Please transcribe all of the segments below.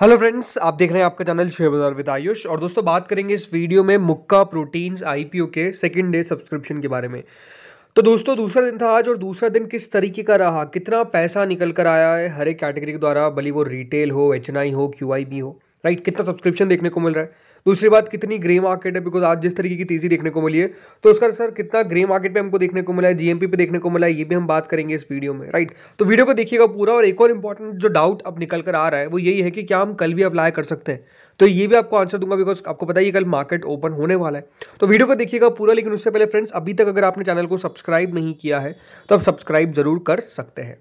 hello friends आप देख रहे हैं आपका चैनल शेयर बाजार विद आयुष और दोस्तों बात करेंगे इस वीडियो में मुक्का प्रोटीन्स आईपीओ के सेकंड डे सब्सक्रिप्शन के बारे में तो दोस्तों दूसरा दिन था आज और दूसरा दिन किस तरीके का रहा कितना पैसा निकल कर आया है हर एक कैटेगरी के द्वारा भली वो रिटेल हो एच हो क्यू हो राइट कितना सब्सक्रिप्शन देखने को मिल रहा है दूसरी बात कितनी ग्रे मार्केट है बिकॉज आज जिस तरीके की तेजी देखने को मिली है तो उसका सर कितना ग्रे मार्केट पे हमको देखने को मिला है जीएमपी पे देखने को मिला है ये भी हम बात करेंगे इस वीडियो में राइट तो वीडियो को देखिएगा पूरा और एक और इंपॉर्टेंट जो डाउट अब निकल कर आ रहा है वो यही है कि क्या हम कल भी अप्लाई कर सकते हैं तो ये भी आपको आंसर दूंगा बिकॉज आपको पता ही कल मार्केट ओपन होने वाला है तो वीडियो को देखिएगा पूरा लेकिन उससे पहले फ्रेंड्स अभी तक अगर आपने चैनल को सब्सक्राइब नहीं किया है तो आप सब्सक्राइब जरूर कर सकते हैं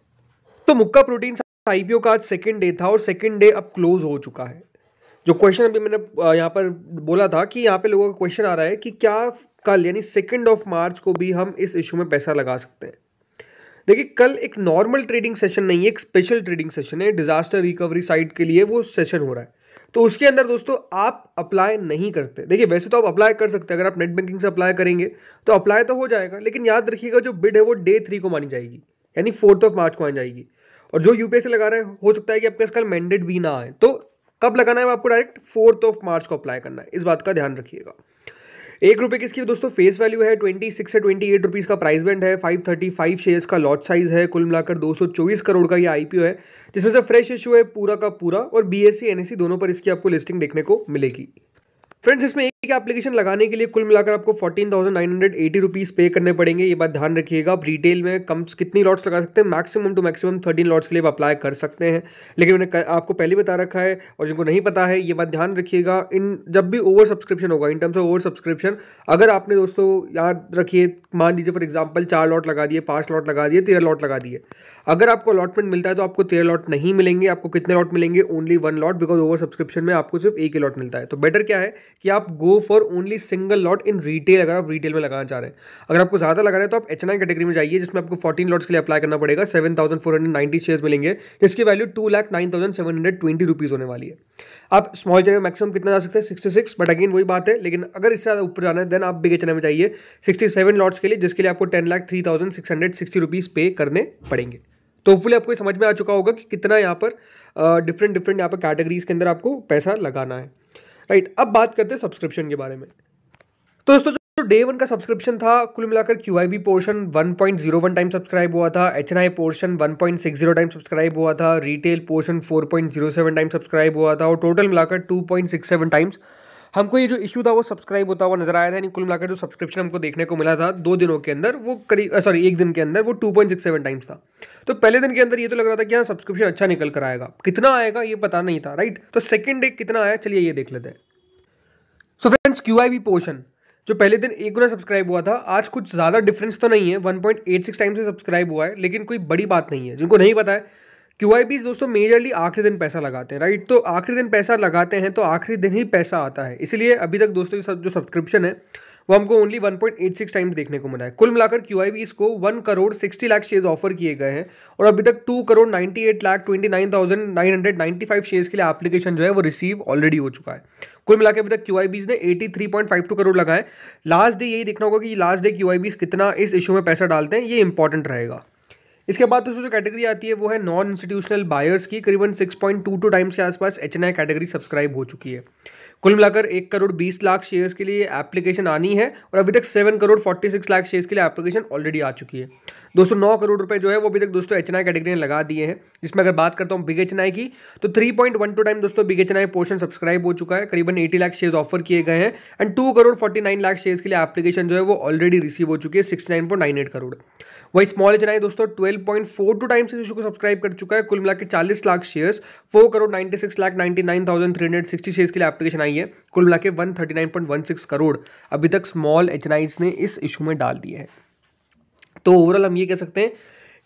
तो मुक्का प्रोटीन आईपीओ का आज सेकंड डे था और सेकेंड डे अब क्लोज हो चुका है जो क्वेश्चन अभी मैंने यहाँ पर बोला था कि यहाँ पे लोगों का क्वेश्चन आ रहा है कि क्या कल यानी सेकेंड ऑफ मार्च को भी हम इस इशू में पैसा लगा सकते हैं देखिए कल एक नॉर्मल ट्रेडिंग सेशन नहीं है एक स्पेशल ट्रेडिंग सेशन है डिजास्टर रिकवरी साइट के लिए वो सेशन हो रहा है तो उसके अंदर दोस्तों आप अप्लाई नहीं करते देखिए वैसे तो आप अप्लाई कर सकते हैं अगर आप नेट बैंकिंग से अप्लाई करेंगे तो अप्लाई तो हो जाएगा लेकिन याद रखिएगा जो बिड है वो डे थ्री को मानी जाएगी यानी फोर्थ ऑफ मार्च को मानी जाएगी और जो यूपीएस से लगा रहे हैं हो सकता है कि आपके कल मैंडेट भी ना आए तो कब लगाना है आपको डायरेक्ट फोर्थ ऑफ मार्च को अप्लाई करना है इस बात का ध्यान रखिएगा एक रुपये किसकी दोस्तों फेस वैल्यू है ट्वेंटी सिक्स से ट्वेंटी एट रुपीज़ का प्राइस बैंड है फाइव थर्टी फाइव शेयर्स का लॉट साइज है कुल मिलाकर दो सौ चौबीस करोड़ का ये आईपीओ है जिसमें से फ्रेश इशू है पूरा का पूरा और BSC NSC N S C दोनों पर इसकी आपको लिस्टिंग देखने को मिलेगी फ्रेंड्स इसमें एक एप्लीकेशन लगाने के लिए कुल मिलाकर आपको fourteen thousand nine hundred eighty rupees pay करने पड़ेंगे ये बात ध्यान रखिएगा आप रिटेल में कम कितनी लॉट्स लगा सकते हैं maximum to maximum thirteen lots के लिए आप अप्लाई कर सकते हैं लेकिन मैंने आपको पहले बता रखा है और जिनको नहीं पता है ये बात ध्यान रखिएगा इन जब भी ओवर सब्सक्रिप्शन होगा in terms of over subscription अगर आपने दोस्तों याद रखिए मान लीजिए फॉर एग्जाम्पल चार लॉट लगा दिए पाँच लॉट लगा दिए तेरह लॉट लगा दिए अगर आपको अलॉटमेंट मिलता है तो आपको तेरह लॉट नहीं मिलेंगे आपको कितने लॉट मिलेंगे only one lot because over subscription में आपको सिर्फ एक ही लॉट मिलता है तो बेटर क्या है कि आप go for only single lot in retail अगर आप रिटेल में लगाना चाह रहे हैं अगर आपको ज़्यादा लगा है तो आप एच कैटेगरी में जाइए जिसमें आपको फोर्टीन लॉट्स के लिए अप्लाई करना पड़ेगा seven thousand four hundred ninety share मिलेंगे जिसकी value two lakh nine thousand seven hundred twenty rupees होने वाली है आप स्मॉल चैनल में मैक्सिमम कितना जा सकते हैं सिक्सटी सिक्स बट अगेन वही बात है लेकिन अगर इससे ज़्यादा ऊपर जाना है देन आप बिग एच में जाइए सिक्सटी सेवन लॉट्स के लिए जिसके लिए आपको ten lakh three thousand six hundred sixty rupees pay करने पड़ेंगे तो फुल आपको समझ में आ चुका होगा कि कितना यहाँ पर डिफरेंट डिफरेंट यहाँ पर कैटेगरीज के अंदर आपको पैसा लगाना है राइट अब बात करते हैं सब्सक्रिप्शन के बारे में तो दोस्तों जो डे वन का सब्सक्रिप्शन था कुल मिलाकर Q I B portion one time subscribe हुआ था H N I portion one point six zero time subscribe हुआ था retail portion four point zero seven time subscribe हुआ था और टोटल मिलाकर two point six seven times हमको ये जो इशू था वो सब्सक्राइब होता हुआ नजर आया था यानी कुल मिलाकर जो सब्सक्रिप्शन हमको देखने को मिला था दो दिनों के अंदर वो करीब सॉरी एक दिन के अंदर वो two point six seven times था तो पहले दिन के अंदर ये तो लग रहा था कि हाँ सब्सक्रिप्शन अच्छा निकल कर आएगा कितना आएगा ये पता नहीं था राइट तो सेकेंड डे कितना आया चलिए ये देख लेते हैं so friends Q I B portion जो पहले दिन एक गुना सब्सक्राइब हुआ था आज कुछ ज़्यादा डिफरेंस तो नहीं है 1.86 टाइम से सब्सक्राइब हुआ है लेकिन कोई बड़ी बात नहीं है जिनको नहीं पता है क्यू आई बीज दोस्तों मेजरली आखिरी दिन पैसा लगाते हैं राइट तो आखिरी दिन पैसा लगाते हैं तो आखिरी दिन ही पैसा आता है इसलिए अभी तक दोस्तों जो सब्सक्रिप्शन है वो हमको ओनली 1.86 टाइम्स देखने को मिला है कुल मिलाकर क्यू आई को one crore sixty lakh shares offer किए गए हैं और अभी तक two crore ninety eight lakh twenty nine thousand nine hundred ninety five shares के लिए एप्लीकेशन जो है वो रिसीव ऑलरेडी हो चुका है कुल मिलाकर अभी तक क्यू ने eighty three point five two crore लगाए लास्ट डे यही देखना होगा कि लास्ट डे क्यू कितना इस इशू में पैसा डालते हैं ये इंपॉर्टेंट रहेगा इसके बाद दोस्तों जो कैटेगरी आती है वो है नॉन इंस्टीट्यूशनल बायर्स की करीबन 6.22 टाइम्स के आसपास एच कैटेगरी सब्सक्राइब हो चुकी है कुल मिलाकर एक करोड़ बीस लाख शेयर्स के लिए एप्लीकेशन आनी है और अभी तक seven crore forty six lakh shares के लिए एप्लीकेशन ऑलरेडी आ चुकी है दोस्तों नौ करोड़ रुपए जो है वो अभी तक दोस्तों एच कैटेगरी में लगा दिए हैं जिसमें अगर बात करता हूँ बिग एच की तो थ्री टाइम दोस्तों बिग एच पोर्शन सब्सक्राइब हो चुका है करीबन एटी लाख शेयर ऑफर किए गए हैं and two crore forty nine lakh share के लिए एप्लीकेशन जो है वो ऑलरेडी रिसीव हो चुकी है six nine point nine eight crore वही स्मॉल एच दोस्तों twelve point four two time issue को सब्सक्राइब कर चुका है कुल मिला के चालीस lakh shares four crore ninety six lakh ninety nine thousand three hundred sixty shares के लिए एप्लीकेशन आई है कुल मिला के one thirty nine point one six crore अभी तक स्मॉल एच ने इस इशू में डाल दिए हैं तो ओवरऑल हम ये कह सकते हैं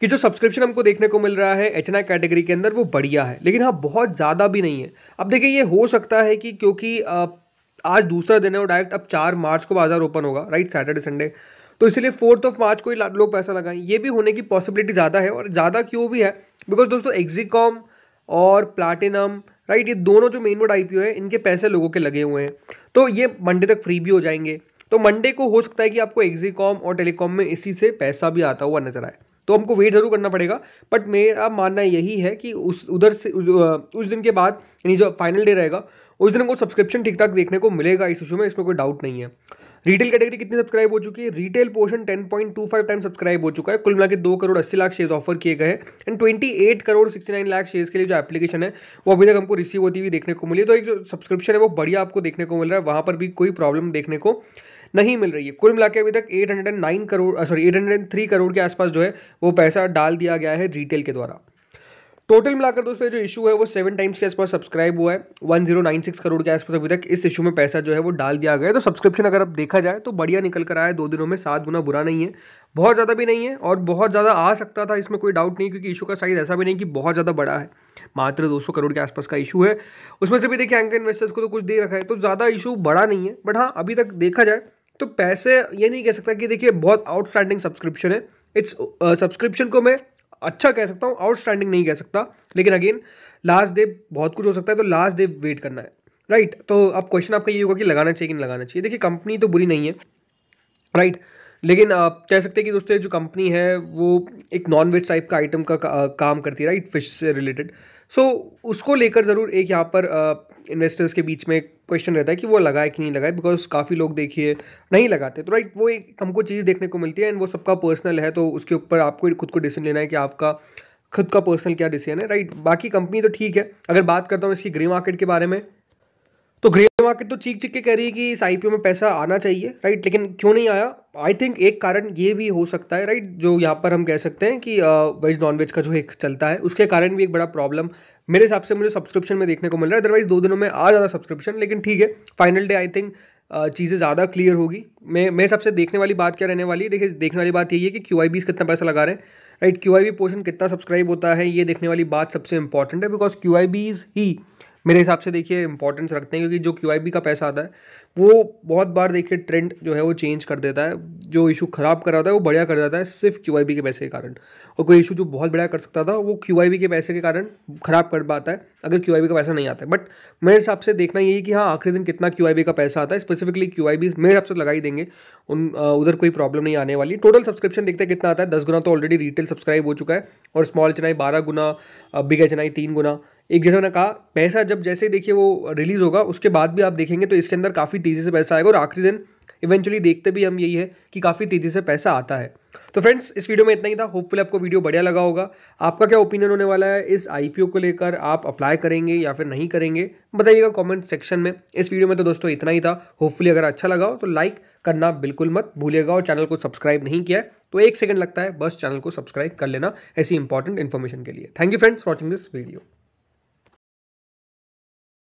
कि जो सब्सक्रिप्शन हमको देखने को मिल रहा है एच एन कैटेगरी के अंदर वो बढ़िया है लेकिन हाँ बहुत ज़्यादा भी नहीं है अब देखिए ये हो सकता है कि क्योंकि आज दूसरा दिन है और डायरेक्ट अब चार मार्च को बाजार ओपन होगा राइट सैटरडे संडे तो इसलिए फोर्थ ऑफ मार्च को ही लोग पैसा लगाएं ये भी होने की पॉसिबिलिटी ज़्यादा है और ज़्यादा क्यों भी है बिकॉज दोस्तों एग्जीकॉम और प्लाटिनम राइट ये दोनों जो मेन वर्ड आई है इनके पैसे लोगों के लगे हुए हैं तो ये मंडे तक फ्री भी हो जाएंगे तो मंडे को हो सकता है कि आपको एग्जीकॉम और टेलीकॉम में इसी से पैसा भी आता हुआ नजर आए तो हमको वेट ज़रूर करना पड़ेगा बट मेरा मानना यही है कि उस उधर से उस, उस दिन के बाद यानी जो फाइनल डे रहेगा उस दिन हमको सब्सक्रिप्शन ठीक ठाक देखने को मिलेगा इस इशू में इसमें कोई डाउट नहीं है रिटेल कैटेगरी कितनी सब्सक्राइब हो चुकी है रिटेल पोर्शन 10.25 टाइम सब्सक्राइब हो चुका है कुल मिला के दो करोड़ अस्सी लाख शेयर ऑफर किए गए हैं and eight crore sixty nine lakh share के लिए जो एप्लीकेशन है वो अभी तक हमको रिसीव होती हुई देखने को मिली तो एक जो सब्सक्रिप्शन है वो बढ़िया आपको देखने को मिल रहा है वहाँ पर भी कोई प्रॉब्लम देखने को नहीं मिल रही है कुल मिला के अभी तक 809 करोड़ सॉरी 803 करोड़ के आसपास जो है वो पैसा डाल दिया गया है रिटेल के द्वारा टोटल मिलाकर दोस्तों जो इशू है वो सेवन टाइम्स के आसपास सब्सक्राइब हुआ है 1096 करोड़ के आसपास अभी तक इस इशू में पैसा जो है वो डाल दिया गया है तो सब्सक्रिप्शन अगर आप देखा जाए तो बढ़िया निकल कर आया है दो दिनों में सात गुना बुरा नहीं है बहुत ज़्यादा भी नहीं है और बहुत ज़्यादा आ सकता था इसमें कोई डाउट नहीं क्योंकि इशू का साइज़ ऐसा भी नहीं कि बहुत ज़्यादा बड़ा है मात्र दो करोड़ के आसपास का इशू है उसमें से भी देखिए एंकर इन्वेस्टर्स को तो कुछ दे रखा है तो ज़्यादा इशू बड़ा नहीं है बट हाँ अभी तक देखा जाए तो पैसे ये नहीं कह सकता कि देखिए बहुत आउटस्टैंडिंग सब्सक्रिप्शन है इट्स सब्सक्रिप्शन uh, को मैं अच्छा कह सकता हूँ आउटस्टैंडिंग नहीं कह सकता लेकिन अगेन लास्ट डे बहुत कुछ हो सकता है तो लास्ट डे वेट करना है राइट right, तो अब क्वेश्चन आपका ये होगा कि लगाना चाहिए कि नहीं लगाना चाहिए देखिए कंपनी तो बुरी नहीं है राइट right, लेकिन आप कह सकते हैं कि दोस्तों जो कंपनी है वो एक नॉन वेज टाइप का आइटम का, का, का काम करती है राइट फिश से रिलेटेड सो so, उसको लेकर ज़रूर एक यहाँ पर इन्वेस्टर्स के बीच में क्वेश्चन रहता है कि वो लगाए कि नहीं लगाए बिकॉज काफ़ी लोग देखिए नहीं लगाते तो राइट वो एक हमको चीज़ देखने को मिलती है एंड वो सबका पर्सनल है तो उसके ऊपर आपको खुद को डिसीजन लेना है कि आपका खुद का पर्सनल क्या डिसीजन है राइट बाकी कंपनी तो ठीक है अगर बात करता हूँ इसकी ग्रे मार्केट के बारे में तो ग्रे मार्केट तो चीख चीख के कह रही है कि इस आईपीओ में पैसा आना चाहिए राइट लेकिन क्यों नहीं आया आई थिंक एक कारण ये भी हो सकता है राइट जो यहाँ पर हम कह सकते हैं कि वेज नॉन वेज का जो एक चलता है उसके कारण भी एक बड़ा प्रॉब्लम मेरे हिसाब से मुझे सब्सक्रिप्शन में देखने को मिल रहा है अदरवाइज दो दिनों में आ जाता सब्सक्रिप्शन लेकिन ठीक है फाइनल डे आई थिंक चीज़ें ज़्यादा क्लियर होगी मैं मेरे हिसाब से देखने वाली बात क्या रहने वाली है देखिए देखने वाली बात यही है कि क्यू आई कितना पैसा लगा रहे हैं right Q I B portion कितना सब्सक्राइब होता है ये देखने वाली बात सबसे इंपॉर्टेंट है बिकॉज क्यू आई बीज ही मेरे हिसाब से देखिए इंपॉर्टेंस रखते हैं क्योंकि जो क्यू का पैसा आता है वो बहुत बार देखिए ट्रेंड जो है वो चेंज कर देता है जो इशू ख़राब कर रहा था वो बढ़िया कर जाता है सिर्फ क्यू के पैसे के कारण और कोई इशू जो बहुत बढ़िया कर सकता था वो क्यू के पैसे के कारण ख़राब कर पाता है अगर क्यू का पैसा नहीं आता है बट मेरे हिसाब से देखना यही कि हाँ आखिरी दिन कितना क्यू का पैसा आता है स्पेसिफिकली क्यू आई मेरे हिसाब से लगा ही देंगे उन उधर कोई प्रॉब्लम नहीं आने वाली टोटल सब्सक्रिप्शन देखते हैं कितना आता है दस गुना तो ऑलरेडी रिटेल सब्सक्राइब हो चुका है और स्मॉल चनाई बारह गुना बिग चनाई तीन गुना एक जैसे मैंने कहा पैसा जब जैसे देखिए वो रिलीज़ होगा उसके बाद भी आप देखेंगे तो इसके अंदर काफ़ी तेज़ी से पैसा आएगा और आखिरी दिन इवेंचुअली देखते भी हम यही है कि काफ़ी तेज़ी से पैसा आता है तो फ्रेंड्स इस वीडियो में इतना ही था होपफुली आपको वीडियो बढ़िया लगा होगा आपका क्या ओपिनियन होने वाला है इस आई को लेकर आप अप्लाई करेंगे या फिर नहीं करेंगे बताइएगा कॉमेंट सेक्शन में इस वीडियो में तो दोस्तों इतना ही था होपफुली अगर अच्छा लगा हो तो लाइक करना बिल्कुल मत भूलिएगा और चैनल को सब्सक्राइब नहीं किया तो एक सेकंड लगता है बस चैनल को सब्सक्राइब कर लेना ऐसी इंपॉर्टेंट इन्फॉर्मेशन के लिए thank you friends watching this video